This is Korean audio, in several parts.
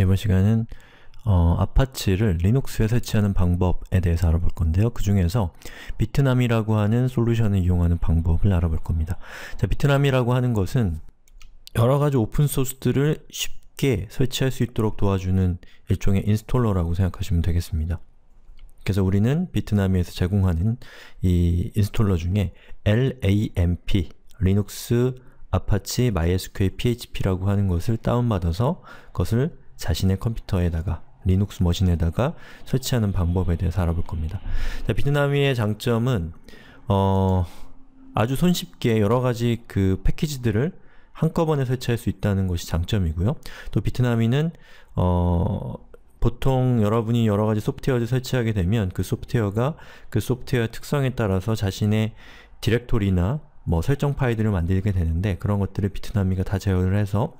이번 시간은 어, 아파치를 리눅스에 설치하는 방법에 대해서 알아볼 건데요. 그 중에서 비트남이라고 하는 솔루션을 이용하는 방법을 알아볼 겁니다. 자, 비트남이라고 하는 것은 여러가지 오픈소스들을 쉽게 설치할 수 있도록 도와주는 일종의 인스톨러라고 생각하시면 되겠습니다. 그래서 우리는 비트남에서 제공하는 이 인스톨러 중에 LAMP, 리눅스 아파치 MySQL PHP라고 하는 것을 다운받아서 그것을 자신의 컴퓨터에다가 리눅스 머신에다가 설치하는 방법에 대해서 알아볼 겁니다. 자, 비트나미의 장점은 어, 아주 손쉽게 여러가지 그 패키지들을 한꺼번에 설치할 수 있다는 것이 장점이고요. 또 비트나미는 어, 보통 여러분이 여러가지 소프트웨어를 설치하게 되면 그 소프트웨어가 그 소프트웨어 특성에 따라서 자신의 디렉토리나 뭐 설정 파일들을 만들게 되는데 그런 것들을 비트나미가 다 제어를 해서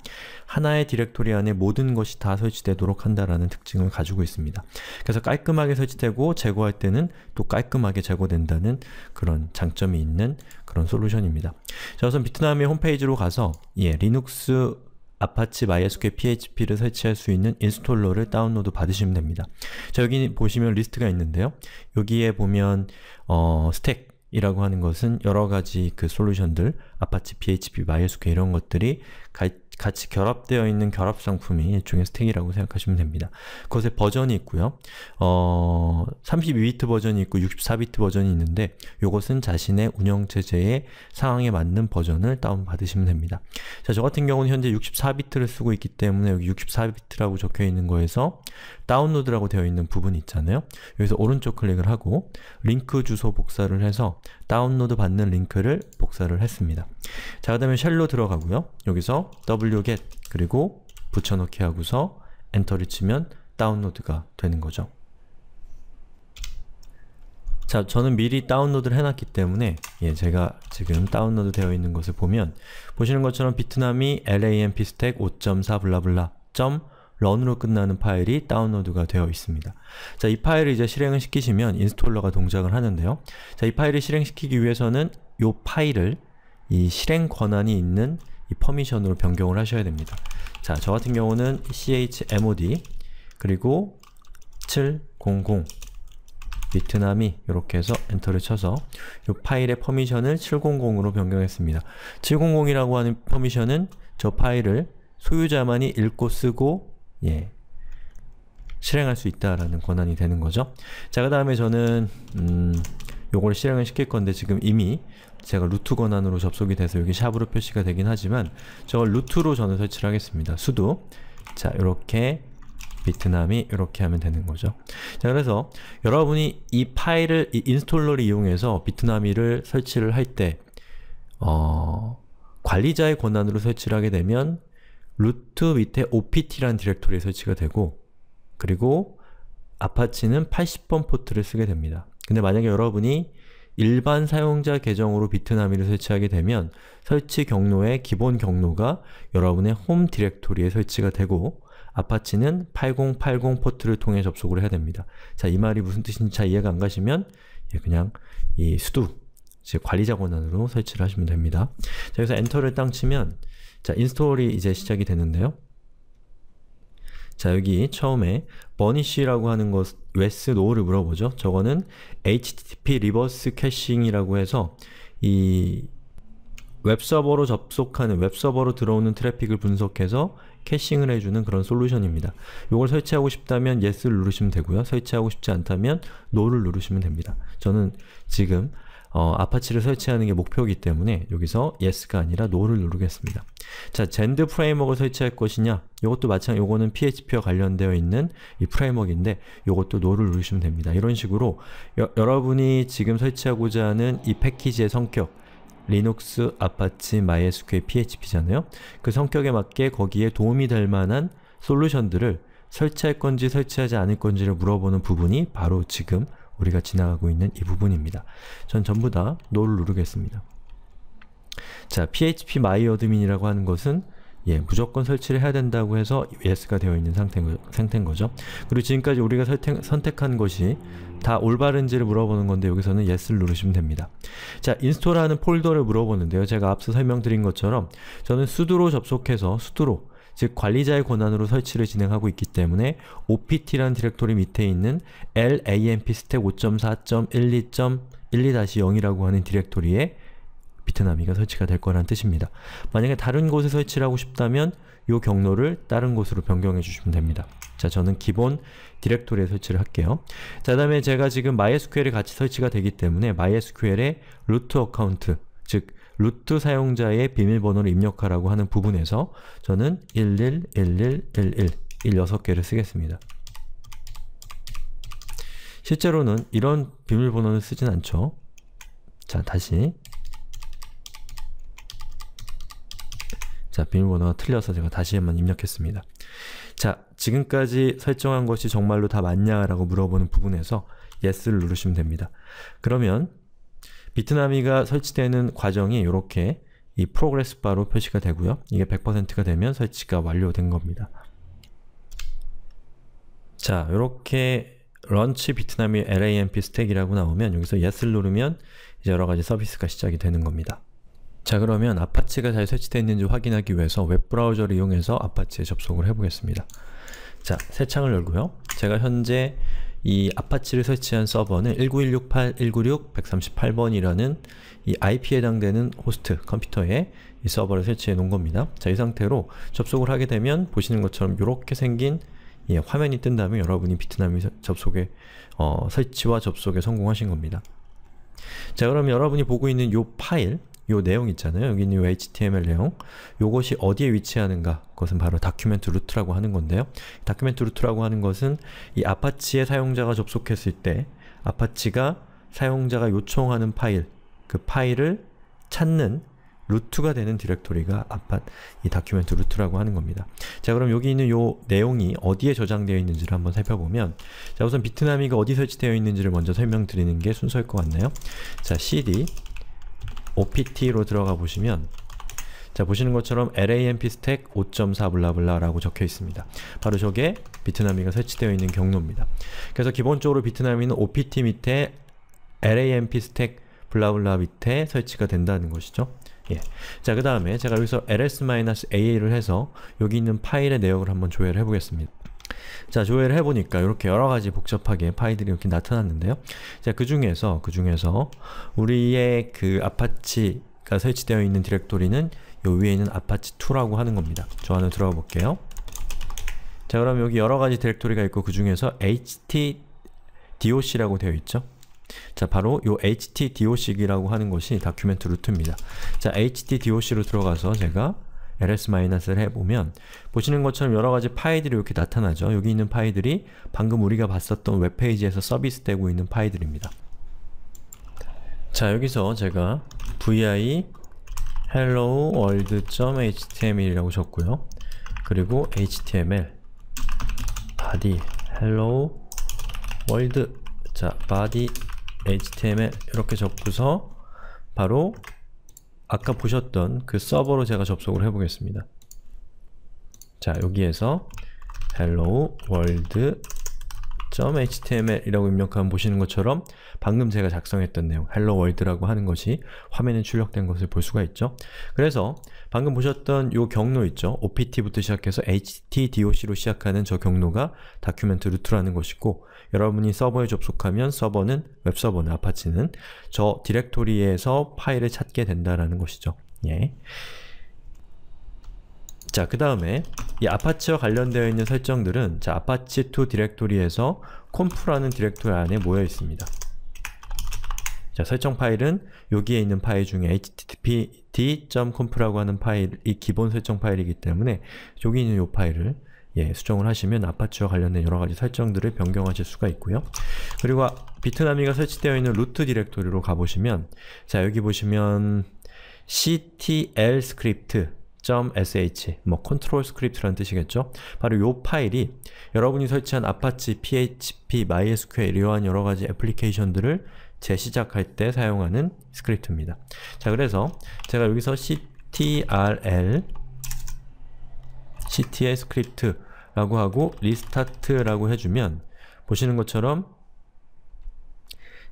하나의 디렉토리 안에 모든 것이 다 설치되도록 한다라는 특징을 가지고 있습니다. 그래서 깔끔하게 설치되고 제거할 때는 또 깔끔하게 제거된다는 그런 장점이 있는 그런 솔루션입니다. 자 우선 비트나미 홈페이지로 가서 예, 리눅스 아파치 MySQL PHP를 설치할 수 있는 인스톨러를 다운로드 받으시면 됩니다. 자 여기 보시면 리스트가 있는데요. 여기에 보면 어, 스택 이라고 하는 것은 여러 가지 그 솔루션들, 아파치, PHP, MySQL 이런 것들이 같이 결합되어 있는 결합 상품이 일종의 스택이라고 생각하시면 됩니다. 그것에 버전이 있고요. 어, 32비트 버전이 있고 64비트 버전이 있는데 이것은 자신의 운영체제의 상황에 맞는 버전을 다운받으시면 됩니다. 자, 저 같은 경우는 현재 64비트를 쓰고 있기 때문에 여기 64비트라고 적혀 있는 거에서 다운로드라고 되어 있는 부분이 있잖아요. 여기서 오른쪽 클릭을 하고 링크 주소 복사를 해서 다운로드 받는 링크를 복사를 했습니다. 자, 그 다음에 쉘로 들어가고요. 여기서 w wget 그리고 붙여넣기 하고서 엔터를 치면 다운로드가 되는 거죠. 자, 저는 미리 다운로드를 해놨기 때문에 예, 제가 지금 다운로드 되어 있는 것을 보면 보시는 것처럼 비트남이 lamp stack 5.4 블라블라 점 run으로 끝나는 파일이 다운로드가 되어 있습니다. 자, 이 파일을 이제 실행을 시키시면 인스톨러가 동작을 하는데요. 자, 이 파일을 실행시키기 위해서는 이 파일을 이 실행 권한이 있는 이 퍼미션으로 변경을 하셔야 됩니다. 자, 저 같은 경우는 chmod 그리고 700 베트남이 이렇게 해서 엔터를 쳐서 이 파일의 퍼미션을 700으로 변경했습니다. 700이라고 하는 퍼미션은 저 파일을 소유자만이 읽고 쓰고 예, 실행할 수 있다라는 권한이 되는 거죠. 자, 그 다음에 저는 음, 요걸 실행을 시킬 건데 지금 이미 제가 루트 권한으로 접속이 돼서 여기 샵으로 표시가 되긴 하지만 저걸 루트로 저는 설치를 하겠습니다. 수도 자 이렇게 비트남이 이렇게 하면 되는 거죠. 자 그래서 여러분이 이 파일을 이 인스톨러를 이용해서 비트남이를 설치를 할때 어, 관리자의 권한으로 설치를 하게 되면 루트 밑에 opt라는 디렉토리에 설치가 되고 그리고 아파치는 80번 포트를 쓰게 됩니다. 근데 만약에 여러분이 일반 사용자 계정으로 비트나미를 설치하게 되면 설치 경로의 기본 경로가 여러분의 홈 디렉토리에 설치가 되고 아파치는 8080 포트를 통해 접속을 해야 됩니다. 자, 이 말이 무슨 뜻인지 잘 이해가 안 가시면 예, 그냥 이 수두, 즉 관리자 권한으로 설치를 하시면 됩니다. 자, 여기서 엔터를 땅 치면 자, 인스톨이 이제 시작이 되는데요. 자, 여기 처음에 버니쉬라고 하는 것 웨스 노를 물어보죠. 저거는 HTTP 리버스 캐싱이라고 해서 이 웹서버로 접속하는, 웹서버로 들어오는 트래픽을 분석해서 캐싱을 해주는 그런 솔루션입니다. 이걸 설치하고 싶다면 yes를 누르시면 되고요. 설치하고 싶지 않다면 no를 누르시면 됩니다. 저는 지금 어, 아파치를 설치하는 게 목표이기 때문에 여기서 yes가 아니라 no를 누르겠습니다. 자, 젠드 프레임워크를 설치할 것이냐? 이것도 마찬가지, 요거는 php와 관련되어 있는 이 프레임워크인데 이것도 no를 누르시면 됩니다. 이런 식으로 여, 여러분이 지금 설치하고자 하는 이 패키지의 성격 리눅스, 아파치, MySQL, PHP잖아요? 그 성격에 맞게 거기에 도움이 될 만한 솔루션들을 설치할 건지 설치하지 않을 건지를 물어보는 부분이 바로 지금 우리가 지나가고 있는 이 부분입니다. 전 전부 다 n o 를 누르겠습니다. 자, php myadmin이라고 하는 것은 예, 무조건 설치를 해야 된다고 해서 yes가 되어 있는 상태인, 상태인 거죠. 그리고 지금까지 우리가 설택, 선택한 것이 다 올바른지를 물어보는 건데 여기서는 yes를 누르시면 됩니다. 자, 인스톨하는 폴더를 물어보는데요. 제가 앞서 설명드린 것처럼 저는 sudo로 접속해서 sudo로 즉 관리자의 권한으로 설치를 진행하고 있기 때문에 opt라는 디렉토리 밑에 있는 lamp 스택 5.4.12.12-0이라고 하는 디렉토리에 비트나미가 설치가 될 거란 뜻입니다. 만약에 다른 곳에 설치를 하고 싶다면 이 경로를 다른 곳으로 변경해 주시면 됩니다. 자, 저는 기본 디렉토리에 설치를 할게요. 자, 그 다음에 제가 지금 MySQL이 같이 설치가 되기 때문에 MySQL의 루트 어카운트, 즉 루트 사용자의 비밀번호를 입력하라고 하는 부분에서 저는 111111 16개를 쓰겠습니다. 실제로는 이런 비밀번호는 쓰진 않죠. 자, 다시 자, 비밀번호가 틀려서 제가 다시 한번 입력했습니다. 자, 지금까지 설정한 것이 정말로 다 맞냐라고 물어보는 부분에서 yes를 누르시면 됩니다. 그러면 비트나미가 설치되는 과정이 이렇게 이 프로그레스 바로 표시가 되고요. 이게 100%가 되면 설치가 완료된 겁니다. 자, 이렇게 런치 비트나미 LAMP 스택이라고 나오면 여기서 yes를 누르면 이제 여러가지 서비스가 시작이 되는 겁니다. 자 그러면 아파치가 잘 설치되어 있는지 확인하기 위해서 웹브라우저를 이용해서 아파치에 접속을 해보겠습니다. 자, 새 창을 열고요. 제가 현재 이 아파치를 설치한 서버는 19168.196.138번이라는 이 IP에 해당되는 호스트 컴퓨터에 이 서버를 설치해 놓은 겁니다. 자, 이 상태로 접속을 하게 되면 보시는 것처럼 이렇게 생긴 예, 화면이 뜬 다음에 여러분이 비트나미 접속에 어, 설치와 접속에 성공하신 겁니다. 자 그럼 여러분이 보고 있는 이 파일, 요 내용 있잖아요. 여기 있는 HTML 내용. 요것이 어디에 위치하는가? 그것은 바로 다큐멘트 루트라고 하는 건데요. 다큐멘트 루트라고 하는 것은 이아파치에 사용자가 접속했을 때 아파치가 사용자가 요청하는 파일, 그 파일을 찾는 루트가 되는 디렉토리가 아파 이 다큐멘트 루트라고 하는 겁니다. 자 그럼 여기 있는 요 내용이 어디에 저장되어 있는지를 한번 살펴보면 자 우선 비트나미가 어디 설치되어 있는지를 먼저 설명드리는 게 순서일 것 같네요. 자 cd OPT로 들어가 보시면 자 보시는 것처럼 LAMP 스택 5.4 블라블라라고 적혀 있습니다. 바로 저게 비트나미가 설치되어 있는 경로입니다. 그래서 기본적으로 비트나미는 OPT 밑에 LAMP 스택 블라블라 밑에 설치가 된다는 것이죠. 예. 자, 그 다음에 제가 여기서 ls-a를 해서 여기 있는 파일의 내역을 한번 조회를 해보겠습니다. 자 조회를 해보니까 이렇게 여러가지 복잡하게 파일들이 이렇게 나타났는데요. 자그 중에서 그 중에서 우리의 그 아파치가 설치되어 있는 디렉토리는 요 위에 있는 아파치2라고 하는 겁니다. 저 안에 들어가 볼게요. 자 그럼 여기 여러가지 디렉토리가 있고 그 중에서 htdoc라고 되어 있죠. 자 바로 요 htdoc이라고 하는 것이 다큐멘트 루트입니다. 자 htdoc로 들어가서 제가 ls-를 해보면 보시는 것처럼 여러가지 파일들이 이렇게 나타나죠. 여기 있는 파일들이 방금 우리가 봤었던 웹페이지에서 서비스되고 있는 파일들입니다. 자, 여기서 제가 vi hello world.html이라고 적고요. 그리고 html body hello world 자, body html 이렇게 적고서 바로 아까 보셨던 그 서버로 제가 접속을 해보겠습니다. 자, 여기에서 hello world .html이라고 입력하면 보시는 것처럼 방금 제가 작성했던 내용 hello world라고 하는 것이 화면에 출력된 것을 볼 수가 있죠. 그래서 방금 보셨던 요 경로 있죠? OPT부터 시작해서 HTDOC로 시작하는 저 경로가 다큐멘트 루트라는 것이고 여러분이 서버에 접속하면 서버는, 웹서버는, 아파치는 저 디렉토리에서 파일을 찾게 된다라는 것이죠. 예. 자, 그 다음에 이 아파치와 관련되어 있는 설정들은 자, 아파치2 디렉토리에서 콤프라는 디렉토리 안에 모여 있습니다. 자, 설정 파일은 여기에 있는 파일 중에 http d.conp라고 하는 파일, 이 기본 설정 파일이기 때문에 여기 있는 이 파일을 예, 수정을 하시면 아파치와 관련된 여러가지 설정들을 변경하실 수가 있고요. 그리고 아, 비트나미가 설치되어 있는 루트 디렉토리로 가보시면 자 여기 보시면 ctl s c r i p t .sh 뭐 컨트롤 스크립트라는 뜻이겠죠? 바로 이 파일이 여러분이 설치한 아파치, php, mysql 이러한 여러가지 애플리케이션들을 재시작할 때 사용하는 스크립트입니다. 자, 그래서 제가 여기서 ctrl ctl 스크립트라고 하고 리스타트라고 해주면 보시는 것처럼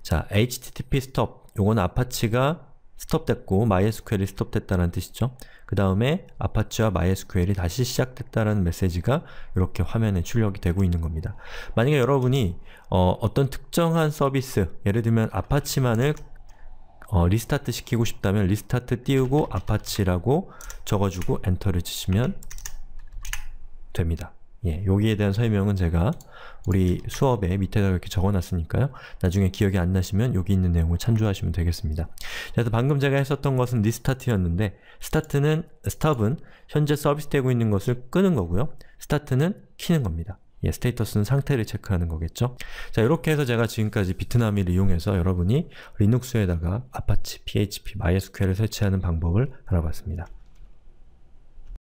자, http stop 요건 아파치가 스톱됐고 MySQL이 스톱됐다는 뜻이죠. 그 다음에 아파치와 MySQL이 다시 시작됐다는 메시지가 이렇게 화면에 출력이 되고 있는 겁니다. 만약에 여러분이 어, 떤 특정한 서비스, 예를 들면 아파치만을 어, 리스타트 시키고 싶다면 리스타트 띄우고 아파치라고 적어주고 엔터를 치시면 됩니다. 예, 여기에 대한 설명은 제가 우리 수업에 밑에다가 이렇게 적어놨으니까요. 나중에 기억이 안 나시면 여기 있는 내용을 참조하시면 되겠습니다. 그래서 방금 제가 했었던 것은 리스타트였는데 스타트는, 스탑은 현재 서비스되고 있는 것을 끄는 거고요. 스타트는 키는 겁니다. 예, 스테이터스는 상태를 체크하는 거겠죠? 자, 이렇게 해서 제가 지금까지 비트나미를 이용해서 여러분이 리눅스에다가 아파치, PHP, MySQL을 설치하는 방법을 알아봤습니다.